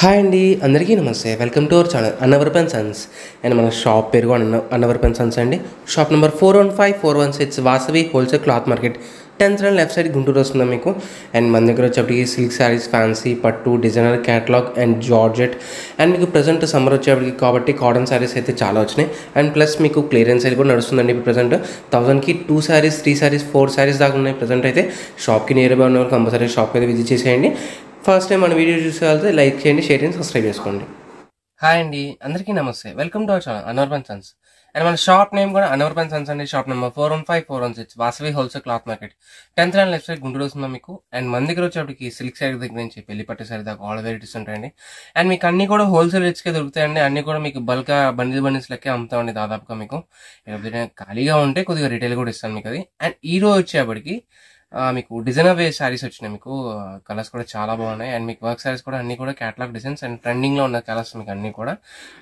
Hi అండి అందరికీ నమస్తే వెల్కమ్ టు అవర్ ఛానల్ అన్నవరపన్ సన్స్ అండ్ మన షాప్ పేరు అన్న పెన్ సన్స్ అండి shop number four one five four one six Vasavi wholesale cloth market tenth రన్ లెఫ్ట్ సైడ్ గుంటూరు వస్తుందా మీకు అండ్ మన దగ్గర వచ్చేప్పటికి సిల్క్ శారీస్ ఫ్యాన్సీ పట్టు designer catalogue and georgette and మీకు ప్రజెంట్ సమ్మర్ వచ్చేప్పటికి కాబట్టి కాటన్ శారీస్ అయితే చాలా వచ్చినాయి అండ్ ప్లస్ మీకు క్లియరెన్స్ అయితే కూడా నడుస్తుందండి ఇప్పుడు ప్రజెంట్ థౌసండ్కి two saris three saris four saris దాకా ఉన్నాయి ప్రజెంట్ అయితే షాప్కి నియర్ బై ఉన్న వాళ్ళు కంపల్సరీ షాప్ అయితే విజిట్ చేసేయండి ఫస్ట్ టైం మన వీడియో చూసే లైక్ చేయండి షేర్ చేయండి సబ్స్క్రైబ్ చేసుకోండి హాయ్ అండి అందరికీ నమస్తే వెల్కమ్ టు అవర్ ఛానల్ అనర్బన్ సన్స్ అండ్ మన షాప్ నేమ్ కూడా అనర్బన్ సన్స్ అండి shop number four one five four one six Vasavi wholesale cloth market tenth and left side Guntur వస్తుందా మీకు అండ్ మన దగ్గర వచ్చేటికి సిల్క్ సైడ్ దగ్గర నుంచి పెళ్లి పట్టు దాకా ఆల్ వెరైటీస్ ఉంటాయండి అండ్ మీకు అన్ని కూడా హోల్సేల్ రేట్స్కే దొరుకుతాయండి అన్ని కూడా మీకు బల్క్ బండిల్ బండిల్స్ లెక్కే అమ్ముతామండి దాదాపుగా మీకు ఖాళీగా ఉంటే కొద్దిగా రిటైల్ కూడా ఇస్తాను మీకు అది అండ్ ఈ రోజు వచ్చేప్పటికి మీకు డిజైనర్ వే శారీస్ వచ్చినాయి మీకు కలర్స్ కూడా చాలా బాగున్నాయి అండ్ మీకు వర్క్ శారీస్ కూడా అన్ని కూడా క్యాటలాగ్ డిజైన్స్ అండ్ లో ఉన్న కలర్స్ మీకు అన్ని కూడా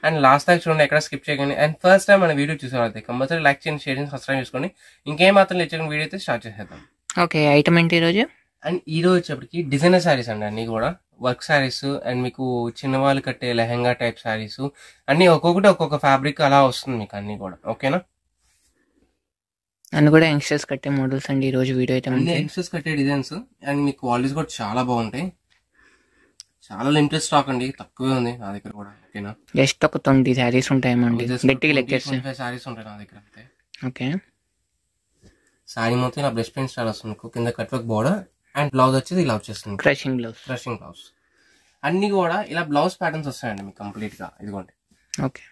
అండ్ లాస్ట్ టైం చూడండి ఎక్కడ స్కిప్ చేయకండి అండ్ ఫస్ట్ టైం మన వీడియో చూసేవాళ్ళైతే కంపల్సరీ లైక్ చేయండి షేర్ చేసి సబ్స్క్రైబ్ చేసుకోండి ఇంకేం మాత్రం లేచిన వీడియో అయితే స్టార్ట్ చేసేద్దాం ఓకే ఐటమ్ ఏంటి ఈరోజు అండ్ ఈ రోజు వచ్చేప్పటికి డిజైనర్ శారీస్ అండి అన్ని కూడా వర్క్ శారీస్ అండ్ మీకు చిన్నవాళ్ళు కట్టే లెహెంగా టైప్ శారీస్ అన్ని ఒక్కొక్కటి ఒక్కొక్క ఫ్యాబ్రిక్ అలా వస్తుంది మీకు అన్ని కూడా ఓకేనా అండ్ కూడా యంగ్స్టర్స్ కట్టే మోడల్స్ అండి ఈ రోజు వీడియో అయితే అన్ని యంగ్స్టర్స్ కట్టే డిజైన్స్ అండ్ మీ క్వాలిటీస్ కూడా చాలా బాగుంటాయి చాలా లిమిటెడ్ స్టాక్ అండి తక్కువే ఉంది నా దగ్గర కూడా ఓకేనా జస్ట్ ఒక ట్వంటీ శారీస్ అండి గట్టిగా లెక్కేస్తే శారీస్ ఉంటాయి నా దగ్గర అంతే ఓకే శారీ మొత్తం నా బ్రెస్ట్ పెయింట్ స్టైల్ వస్తుంది కింద cut work border and blouse వచ్చేది ఇలా వచ్చేస్తుంది క్రషింగ్ బ్లౌజ్ క్రషింగ్ బ్లౌజ్ అన్ని కూడా ఇలా బ్లౌజ్ ప్యాటర్న్స్ వస్తాయండి మీకు కంప్లీట్ గా ఇదిగోండి ఓకే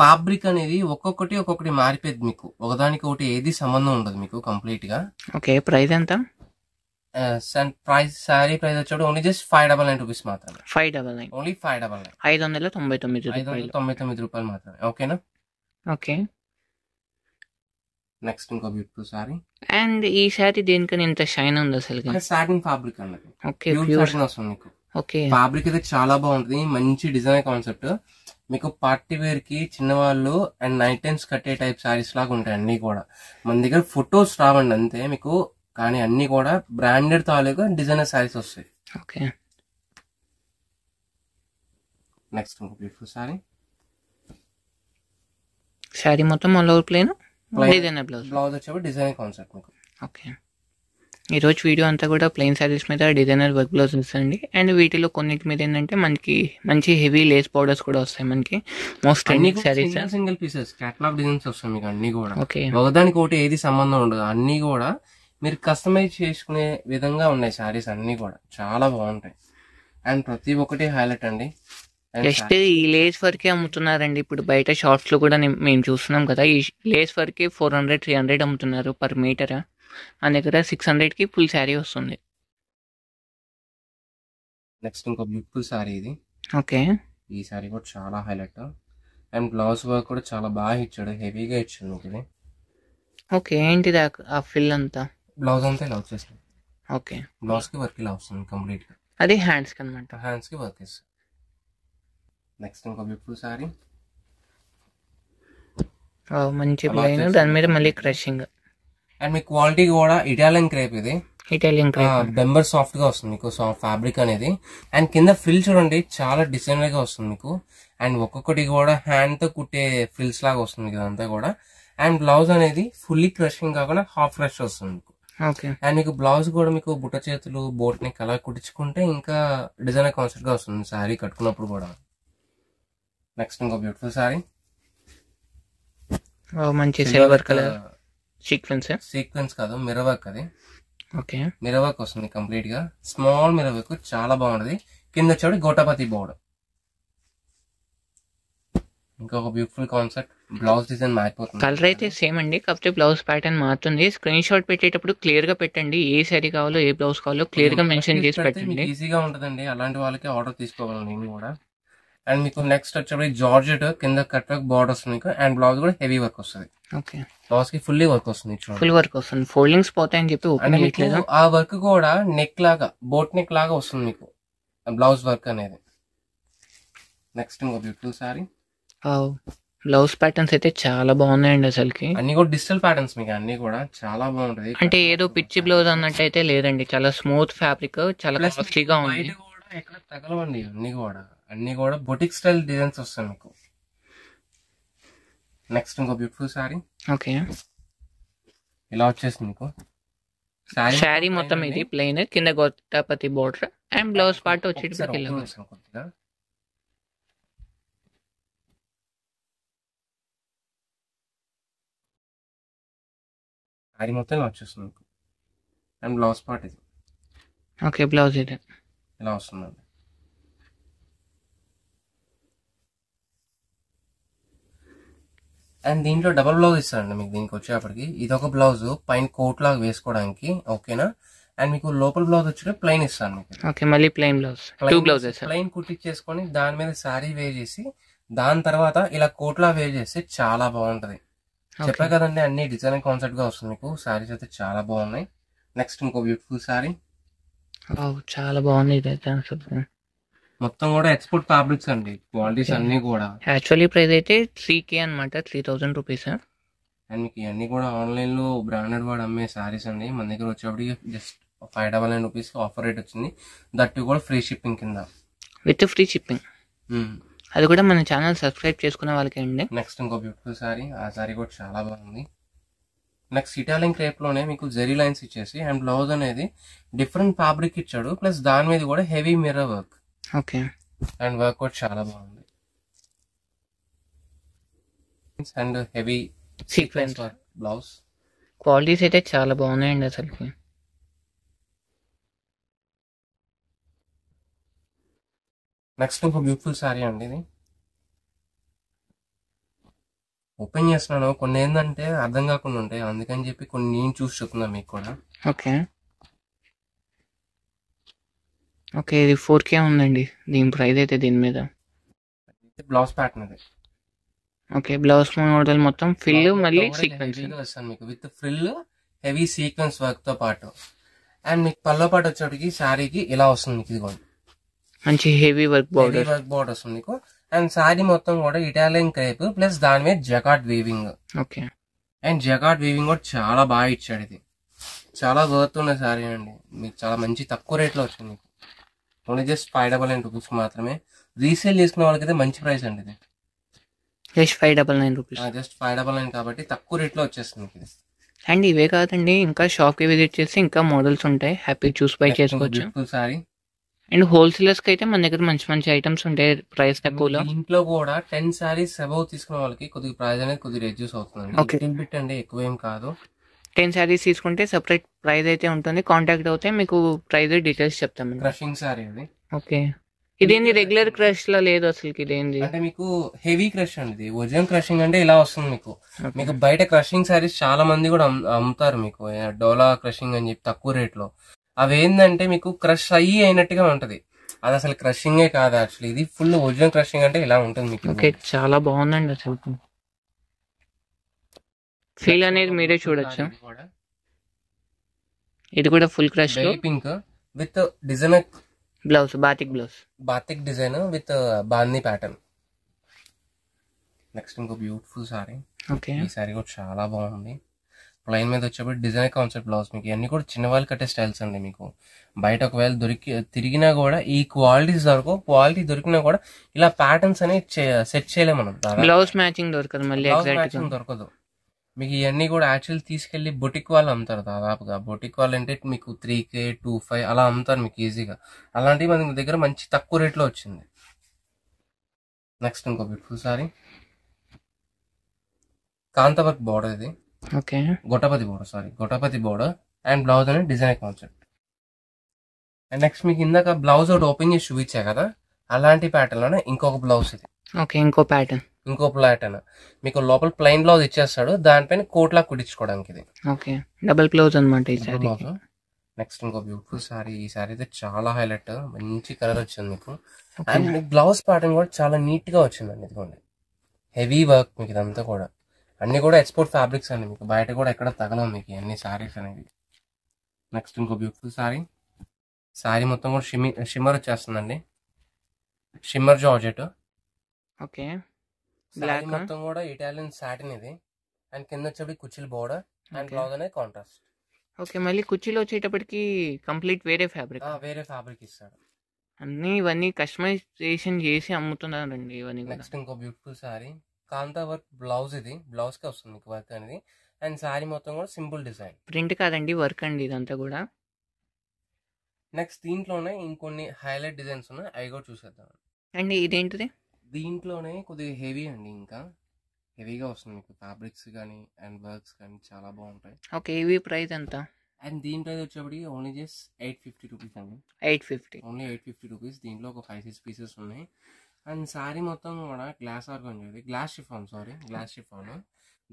ఫాబ్రిక్ అనేది ఒక్కొక్కటి ఒక్కొక్కటి మారిపోయింది మీకు ఒకదానికి ఒకటి ఏది సంబంధం ఉండదు మీకు కంప్లీట్ గా ఓకే ప్రైస్ ఎంత ప్రైస్ సారీ ప్రైస్ వచ్చాడు only just five double nine rupees మాత్రమే five double nine only five double nine ఐదు వందల తొంభై తొమ్మిది ఐదు వందల తొంభై తొమ్మిది రూపాయలు మాత్రమే ఓకేనా ఓకే నెక్స్ట్ ఇంకో బ్యూటిఫుల్ సారీ అండ్ ఈ సారీ దేనికని ఇంత షైన్ ఉంది అసలు సాటిన్ ఫాబ్రిక్ అన్నది ఓకే ప్యూర్ సాటిన్ వస్తుంది మీకు ఓకే ఫాబ్రిక్ అయితే చాలా బాగుంటుంది మంచి డిజైన్ కాన్సెప్ట్ మీకు పార్టీ వేర్ కి చిన్నవాళ్ళు అండ్ నైట్ టైమ్స్ కట్టే టైప్ శారీస్ లాగా ఉంటాయి అన్ని కూడా మన దగ్గర ఫొటోస్ రావండి అంతే మీకు కానీ అన్నీ కూడా బ్రాండెడ్ తాలూకా డిజైనర్ శారీస్ వస్తాయి ఓకే నెక్స్ట్ ఇంకో బ్యూటిఫుల్ శారీ శారీ మొత్తం all over plain designer blouse వచ్చేప్పుడు డిజైన్ కాన్సెప్ట్ ఓకే ఈరోజు వీడియో అంతా కూడా ప్లెయిన్ శారీస్ మీద డిజైనర్ వర్క్ బ్లౌజ్ వస్తుంది అండ్ వీటిలో కొన్నిటి మీద ఏంటంటే మనకి మంచి హెవీ లేస్ పౌడర్స్ కూడా వస్తాయి మనకి most trending saris single pieces catalogue designs వస్తాయి మీకు అన్ని కూడా ఓకే ఒకదానికి ఒకటి ఏది సంబంధం ఉండదు అన్ని కూడా మీరు కస్టమైజ్ చేసుకునే విధంగా ఉన్నాయి శారీస్ అన్ని కూడా చాలా బాగుంటాయి అండ్ ప్రతి ఒక్కటి హైలైట్ అండి జస్ట్ ఈ లేస్ వరకే అమ్ముతున్నారండి ఇప్పుడు బయట షార్ట్స్ లో కూడా మేము చూస్తున్నాం కదా ఈ లేస్ వరకే ఫోర్ హండ్రెడ్ త్రీ హండ్రెడ్ అమ్ముతున్నారు పర్ మీటర్ నా దగ్గర సిక్స్ హండ్రెడ్కి ఫుల్ శారీ వస్తుంది నెక్స్ట్ ఇంకో బ్యూటిఫుల్ శారీ ఇది ఓకే ఈ శారీ కూడా చాలా హైలైట్ అండ్ బ్లౌజ్ వర్క్ కూడా చాలా బాగా ఇచ్చాడు హెవీగా ఇచ్చాడు ఒకటి ఓకే ఏంటి ఆ ఫిల్ అంతా బ్లౌజ్ అంతా ఇలా వచ్చేస్తుంది ఓకే బ్లౌజ్ కి వర్క్ ఇలా వస్తుంది కంప్లీట్ గా అది హ్యాండ్స్ కి అనమాట హ్యాండ్స్ కి వర్క్ ఇస్తుంది నెక్స్ట్ ఇంకో బ్యూటిఫుల్ శారీ మంచి బాగుంది దాని మీద మళ్ళీ క్రషింగ్ అండ్ మీ క్వాలిటీ కూడా ఇటాలియన్ క్రేప్ ఇది ఇటాలియన్ బెంబర్ సాఫ్ట్ గా వస్తుంది మీకు సాఫ్ట్ ఫ్యాబ్రిక్ అనేది అండ్ కింద ఫ్రిల్ చూడండి చాలా డిజైనర్ గా వస్తుంది మీకు అండ్ ఒక్కొక్కటి కూడా హ్యాండ్ తో కుట్టే ఫ్రిల్స్ లాగా వస్తుంది ఇదంతా కూడా అండ్ బ్లౌజ్ అనేది ఫుల్లీ క్రషింగ్ కాకుండా హాఫ్ క్రష్ వస్తుంది మీకు అండ్ మీకు బ్లౌజ్ కూడా మీకు బుట్ట చేతులు బోట్ నెక్ అలా కుట్టించుకుంటే ఇంకా డిజైన్ కాన్సెప్ట్ గా వస్తుంది శారీ కట్టుకున్నప్పుడు కూడా నెక్స్ట్ ఇంకో బ్యూటిఫుల్ శారీ oh, మంచి సిల్వర్ కలర్ సీక్వెన్స్ సీక్వెన్స్ కాదు మిరవక్ అది ఓకే మిరవక్ వస్తుంది కంప్లీట్ గా స్మాల్ మిరవక్ చాలా బాగుంటది కింద వచ్చాడు గోటాపతి బోర్డు ఇంకొక బ్యూటిఫుల్ కాన్సెప్ట్ బ్లౌజ్ డిజైన్ మారిపోతుంది కలర్ అయితే సేమ్ అండి కాకపోతే బ్లౌజ్ ప్యాటర్న్ మారుతుంది స్క్రీన్ షాట్ పెట్టేటప్పుడు క్లియర్ గా పెట్టండి ఏ సారీ కావాలో ఏ బ్లౌజ్ కావాలో క్లియర్ గా మెన్షన్ hmm. చేసి పెట్టండి ఈజీగా ఉంటుందండి అలాంటి వాళ్ళకి ఆర్డర్ తీసుకోవాలి నేను కూడా అండ్ మీకు నెక్స్ట్ వచ్చేప్పుడు జార్జెట్ కింద కట్ వర్క్ బార్డర్ వస్తుంది మీకు అండ్ బ్లౌజ్ కూడా హెవీ వర్క్ వస్తుంది ఓకే బ్లౌజ్ కి ఫుల్లీ వర్క్ వస్తుంది ఫుల్ వర్క్ వస్తుంది ఫోల్డింగ్స్ పోతాయని చెప్పి ఓపెన్ ఆ వర్క్ కూడా నెక్ లాగా బోట్ నెక్ లాగా వస్తుంది మీకు బ్లౌజ్ వర్క్ అనేది నెక్స్ట్ ఇంకో బ్యూటిఫుల్ సారీ బ్లౌజ్ ప్యాటర్న్స్ అయితే చాలా బాగున్నాయి అండి అసలుకి అన్ని కూడా డిజిటల్ ప్యాటర్న్స్ మీకు అన్ని కూడా చాలా బాగుంటది అంటే ఏదో పిచ్చి బ్లౌజ్ అన్నట్టు అయితే లేదండి చాలా స్మూత్ ఫ్యాబ్రిక్ చాలా కాస్ట్లీగా ఉంది తగలవండి అన్ని కూడా అన్ని కూడా బొటిక్ స్టైల్ డిజైన్స్ వస్తాయి మీకు నెక్స్ట్ ఇంకో బ్యూటిఫుల్ శారీ ఓకే ఇలా వచ్చేసి మీకు శారీ మొత్తం ఇది ప్లెయిన్ కింద గోతాపతి బోర్డర్ అండ్ బ్లౌజ్ పార్ట్ వచ్చి శారీ మొత్తం ఇలా వచ్చేస్తుంది అండ్ బ్లౌజ్ పార్ట్ ఇది ఓకే బ్లౌజ్ ఇది ఇలా వస్తుందండి అండ్ దీంట్లో డబల్ బ్లౌజ్ ఇస్తారండి మీకు దీనికి వచ్చేటప్పటికి ఇది ఒక బ్లౌజ్ పైన కోట్ లాగా వేసుకోవడానికి ఓకేనా అండ్ మీకు లోపల బ్లౌజ్ వచ్చి ప్లెయిన్ ఇస్తాను మీకు ఓకే మళ్ళీ plain blouse two blouses plain కుట్టించేసుకొని దాని మీద శారీ వేర్ చేసి దాని తర్వాత ఇలా కోట్లా వేర్ చేస్తే చాలా బాగుంటది చెప్పా కదండి అన్ని డిజైన్ కాన్సెప్ట్ గా వస్తుంది మీకు శారీస్ అయితే చాలా బాగున్నాయి నెక్స్ట్ ఇంకో బ్యూటిఫుల్ శారీ చాలా బాగుంది మొత్తం కూడా ఎక్స్పోర్ట్ ఫ్యాబ్రిక్స్ అండి క్వాలిటీస్ అన్ని కూడా యాక్చువల్లీ ప్రైస్ అయితే త్రీ కే అనమాట త్రీ థౌసండ్ రూపీస్ అండ్ మీకు ఇవన్నీ కూడా ఆన్లైన్లో బ్రాండెడ్ వాడు అమ్మే శారీస్ అండి మన దగ్గర వచ్చేప్పటికి just five double nine rupees offer rate వచ్చింది దట్ కూడా ఫ్రీ షిప్పింగ్ కింద విత్ ఫ్రీ షిప్పింగ్ అది కూడా మన ఛానల్ సబ్స్క్రైబ్ చేసుకున్న వాళ్ళకి అండి నెక్స్ట్ ఇంకో బ్యూటిఫుల్ సారీ ఆ శారీ కూడా చాలా బాగుంది నెక్స్ట్ ఇటాలియన్ క్రేప్లోనే మీకు జెరీ లైన్స్ ఇచ్చేసి అండ్ బ్లౌజ్ అనేది డిఫరెంట్ ఫ్యాబ్రిక్ ఇచ్చాడు ప్లస్ దాని మీద కూడా heavy mirror work okay and workout చాలా బాగుంది and heavy sequence blouse qualities అయితే చాలా బాగున్నాయండి అసలుకి నెక్స్ట్ ఒక బ్యూటిఫుల్ శారీ అండి ఇది ఓపెన్ చేస్తున్నాను కొన్ని ఏంటంటే అర్థం కాకుండా ఉంటాయి అందుకని చెప్పి కొన్ని నేను చూసి చెప్తున్నాను మీకు కూడా ఓకే ఓకే ఇది ఫోర్ కే ఉందండి దీని ప్రైస్ అయితే దీని మీద బ్లౌజ్ ప్యాటర్న్ అది ఓకే బ్లౌజ్ మోడల్ మొత్తం ఫిల్ మళ్ళీ సీక్వెన్స్ వస్తాను మీకు with fill heavy sequence work తో పాటు అండ్ మీకు పల్లో పాటు వచ్చేటికి శారీకి ఇలా వస్తుంది మీకు కూడా మంచి heavy work border work border వస్తుంది మీకు అండ్ శారీ మొత్తం కూడా ఇటాలియన్ క్రేప్ ప్లస్ దాని మీద jacquard weaving okay and jacquard weaving కూడా చాలా బాగా ఇచ్చాడు ఇది చాలా వర్త్ ఉన్న శారీ అండి మీకు చాలా మంచి తక్కువ రేట్లో వచ్చింది మీకు only just five double nine rupees మాత్రమే రీసేల్ చేసుకున్న అయితే మంచి ప్రైస్ అండి ఇది just five double nine rupees just five double nine కాబట్టి తక్కువ రేట్లో వచ్చేస్తుంది ఇది అండ్ ఇవే కాదండి ఇంకా షాప్కి విజిట్ చేసి ఇంకా మోడల్స్ ఉంటాయి హ్యాపీ చూస్ బై చేసుకోవచ్చు సారీ అండ్ హోల్సేలర్స్కి అయితే మన దగ్గర మంచి మంచి ఐటమ్స్ ఉంటాయి ప్రైస్ తక్కువలో ఇంట్లో కూడా టెన్ శారీస్ అబౌవ్ తీసుకున్న వాళ్ళకి కొద్దిగా ప్రైస్ అనేది కొద్దిగా రెడ్యూస్ అవుతుంది ఓకే బిట్ అండి ఎక్కువ ఏం కాదు టెన్ శారీస్ తీసుకుంటే సెపరేట్ ప్రైస్ అయితే ఉంటుంది కాంటాక్ట్ అవుతే మీకు ప్రైస్ డీటెయిల్స్ చెప్తాం క్రషింగ్ సారీ అది ఓకే ఇదేంది రెగ్యులర్ క్రష్ లో లేదు అసలు ఇదేంది అంటే మీకు హెవీ క్రష్ అండి ఒరిజినల్ క్రషింగ్ అంటే ఇలా వస్తుంది మీకు మీకు బయట క్రషింగ్ సారీస్ చాలా మంది కూడా అమ్ముతారు మీకు డోలా క్రషింగ్ అని చెప్పి తక్కువ రేట్ లో అవి ఏంటంటే మీకు క్రష్ అయ్యి అయినట్టుగా ఉంటది అది అసలు క్రషింగే కాదు యాక్చువల్లీ ఇది ఫుల్ ఒరిజినల్ క్రషింగ్ అంటే ఇలా ఉంటుంది మీకు ఓకే చాలా బాగుందండి అసలు ఫీల్ అనేది మీరే చూడొచ్చు ఇది కూడా ఫుల్ క్రష్ లో pink with design blouse batik blouse batik design with బాందీ ప్యాటర్న్ నెక్స్ట్ ఇంకో బ్యూటిఫుల్ సారీ ఓకే ఈ సారీ కూడా చాలా బాగుంది ప్లైన్ మీద వచ్చేప్పుడు డిజైన్ కాన్సెప్ట్ బ్లౌజ్ మీకు ఇవన్నీ కూడా చిన్న వాళ్ళు కట్టే స్టైల్స్ అండి మీకు బయట ఒకవేళ దొరికి తిరిగినా కూడా ఈ క్వాలిటీస్ దొరకవు క్వాలిటీ దొరికినా కూడా ఇలా ప్యాటర్న్స్ అనేవి సెట్ చేయలేము మనం బ్లౌజ్ మ్యాచింగ్ దొరకదు మళ్ళీ దొరకదు మీకు ఇవన్నీ కూడా యాక్చువల్లీ తీసుకెళ్ళి బొటిక్ వాళ్ళు అమ్ముతారు దాదాపుగా బొటిక్ వాళ్ళు అంటే మీకు త్రీ కే టూ ఫైవ్ అలా అమ్ముతారు మీకు ఈజీగా అలాంటివి మన దగ్గర మంచి తక్కువ రేట్లో వచ్చింది నెక్స్ట్ ఇంకో బ్యూటిఫుల్ సారీ కాంతవర్క్ బోర్డర్ ఇది ఓకే గొటపతి బోర్డర్ సారీ గొటపతి బోర్డర్ అండ్ బ్లౌజ్ అనేది డిజైన్ కాన్సెప్ట్ అండ్ నెక్స్ట్ మీకు ఇందాక బ్లౌజ్ ఒకటి ఓపెన్ చేసి చూపించా కదా అలాంటి ప్యాటర్న్లోనే ఇంకొక బ్లౌజ్ ఇది ఓకే ఇంకో ప్యాటర్న్ ఇంకో అని మీకు లోపల ప్లెయిన్ బ్లౌజ్ ఇచ్చేస్తాడు దానిపైన కోట్ లా కుట్టించుకోవడానికి ఇది ఓకే డబుల్ బ్లౌజ్ అనమాట ఈ సారీ నెక్స్ట్ ఇంకో బ్యూటిఫుల్ సారీ ఈ సారీ అయితే చాలా హైలైట్ మంచి కలర్ వచ్చింది మీకు అండ్ మీకు బ్లౌజ్ ప్యాటర్న్ కూడా చాలా నీట్ గా వచ్చిందండి ఇదిగోండి హెవీ వర్క్ మీకు ఇదంతా కూడా అన్ని కూడా ఎక్స్పోర్ట్ ఫ్యాబ్రిక్స్ అండి మీకు బయట కూడా ఎక్కడ తగలవు మీకు అన్ని సారీస్ అనేది నెక్స్ట్ ఇంకో బ్యూటిఫుల్ సారీ సారీ మొత్తం కూడా షిమ్మి షిమ్మర్ వచ్చేస్తుందండి షిమ్మర్ జార్జెట్ ఓకే బ్లాక్ మొత్తం కూడా ఇటాలియన్ సాటిన్ ఇది అండ్ కింద వచ్చేటప్పుడు కుర్చీలు బోర్డర్ అండ్ బ్లౌజ్ అనేది కాంట్రాస్ట్ ఓకే మళ్ళీ కుర్చీలు వచ్చేటప్పటికి కంప్లీట్ వేరే ఫ్యాబ్రిక్ వేరే ఫ్యాబ్రిక్ ఇస్తాడు అన్ని ఇవన్నీ కస్టమైజేషన్ చేసి అమ్ముతున్నారండి ఇవన్నీ నెక్స్ట్ ఇంకో beautiful sari kantha work blouse ఇది బ్లౌజ్ కి వస్తుంది మీకు వర్క్ అనేది అండ్ సారీ మొత్తం కూడా సింపుల్ డిజైన్ ప్రింట్ కాదండి వర్క్ అండి ఇదంతా కూడా నెక్స్ట్ దీంట్లోనే ఇంకొన్ని హైలైట్ డిజైన్స్ ఉన్నాయి అవి కూడా చూసేద్దాం అండి ఇదేంటిది దీంట్లోనే కొద్ది హెవీ ఉంది ఇంకా హెవీగా వస్తుంది మీకు టాబ్రిక్స్ గాని అండ్ వర్క్స్ గాని చాలా బాగుంటాయి ఓకే ఏవి ప్రైస్ ఎంత అండ్ దీంట్లో వచ్చేటప్పుడు ఓన్లీ 850 రూపాయలు అవుతుంది 850 ఓన్లీ 850 రూపాయలు దీంట్లో కొ 5 పీసెస్ ఉన్నాయి అండ్ సారీ మొత్తం కొన్న గ్లాస్ ఆర్గానిది గ్లాస్ షిఫ్ సారీ గ్లాస్ షిఫ్ ఫార్మ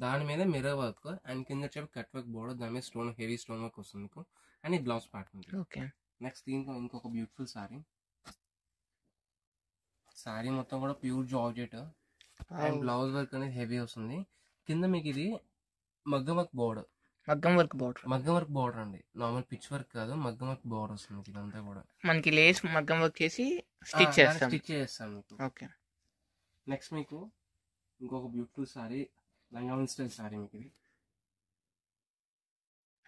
దాని మీద మిర్రర్ వర్క్ అండ్ కింద చెప్పు కట్ వర్క్ బోర్డర్ దాని మీద స్టోన్ హెవీ స్టోన్ వర్క్ వస్తుంది మీకు and the blouse pattern okay next దీంట్లో ఇంకొక బ్యూటిఫుల్ సారీ సారీ మొత్తం కూడా pure georgette and blouse work అనేది హెవీ వస్తుంది కింద మీకు ఇది మగ్గం వర్క్ బోర్డర్ మగ్గం వర్క్ బోర్డర్ మగ్గం వర్క్ బోర్డర్ అండి నార్మల్ పిచ్ వర్క్ కాదు మగ్గం వర్క్ బోర్డర్ వస్తుంది ఇదంతా కూడా మనకి లేస్ మగ్గం వర్క్ చేసి స్టిచ్ చేస్తాం స్టిచ్ చేస్తాం మీకు ఓకే నెక్స్ట్ మీకు ఇంకొక బ్యూటిఫుల్ సారీ లంగావన్ స్టైల్ సారీ మీకు ఇది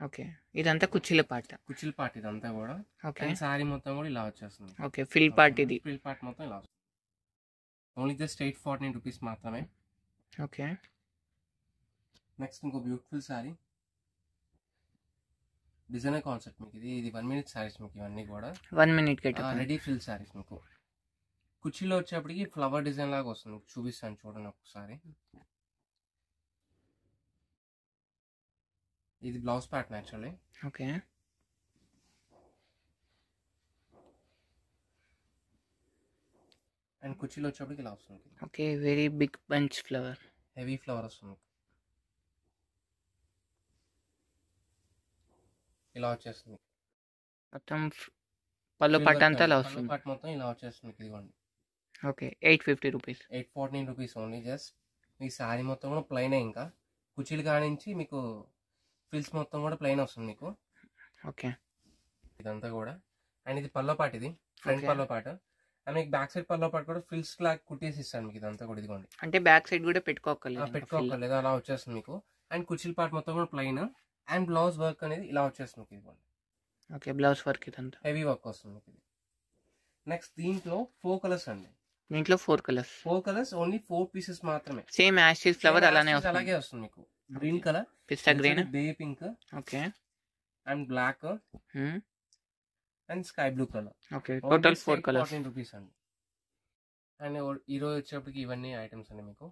ఓకే ఇదంతా కుచ్చిల పార్ట్ కుచ్చిల పార్ట్ ఇదంతా కూడా ఓకే సారీ మొత్తం కూడా ఇలా వచ్చేస్తుంది ఓకే ఫిల్ పార్ట్ ఇది ఫిల్ పార్ట్ మొత్తం ఇలా వస్తుంది only just eight forty rupees మాత్రమే ఓకే నెక్స్ట్ ఇంకో బ్యూటిఫుల్ శారీ డిజైనర్ కాన్సెప్ట్ మీకు ఇది ఇది వన్ మినిట్ శారీస్ మీకు ఇవన్నీ కూడా one minute ready fill saris మీకు కుర్చీలో వచ్చేప్పటికి ఫ్లవర్ డిజైన్ లాగా వస్తుంది చూపిస్తాను చూడండి ఒకసారి ఇది blouse pattern actually okay and కుర్చీలో వచ్చేప్పటికి ఇలా వస్తుంది okay very big bunch flower heavy flower వస్తుంది ఇలా వచ్చేస్తుంది మొత్తం పళ్ళు పట్టు అంతా ఇలా వస్తుంది పట్టు మొత్తం ఇలా వచ్చేస్తుంది ఇదిగోండి okay eight fifty rupees eight fourteen rupees only just మీ శారీ మొత్తం కూడా ప్లైన్ ఇంకా కుర్చీలు కానించి మీకు ఫిల్స్ మొత్తం కూడా ప్లైన్ వస్తుంది మీకు ఓకే ఇదంతా కూడా అండ్ ఇది పల్లో పాటు ఇది ఫ్రంట్ పల్లో పాటు అండ్ మీకు బ్యాక్ సైడ్ పల్లో పాటు కూడా ఫిల్స్ లాగా కుట్టేసి ఇస్తాను మీకు ఇదంతా కూడా ఇదిగోండి అంటే బ్యాక్ సైడ్ కూడా పెట్టుకోకలేదు పెట్టుకోకలేదు అలా వచ్చేస్తుంది మీకు అండ్ కుర్చీల పార్ట్ మొత్తం కూడా ప్లెయిన్ అండ్ బ్లౌజ్ వర్క్ అనేది ఇలా వచ్చేస్తుంది మీకు ఇదిగోండి ఓకే బ్లౌజ్ వర్క్ ఇదంతా హెవీ వర్క్ వస్తుంది మీకు ఇది నెక్స్ట్ దీంట్లో ఫోర్ కలర్స్ అండి దీంట్లో four colours four colours only four pieces మాత్రమే సేమ్ యాషిస్ ఫ్లవర్ అలానే వస్తుంది అలాగే వస్తుంది మీకు గ్రీన్ కలర్ పిస్తా గ్రీన్ బే pink okay and black and sky blue colour okay total four colours rupees అండి అండ్ ఈరోజు వచ్చేప్పటికి ఇవన్నీ ఐటమ్స్ అండి మీకు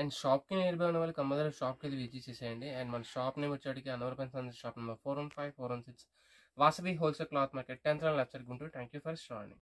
అండ్ షాప్కి నియర్బై ఉన్న వాళ్ళకి అమ్మదారు షాప్కి అయితే విజిట్ చేసేయండి అండ్ మన షాప్ నేమ్ వచ్చేటికి అనవరపై shop number four one five four one six Vasavi wholesale cloth market tenth left side Guntur thank you for standing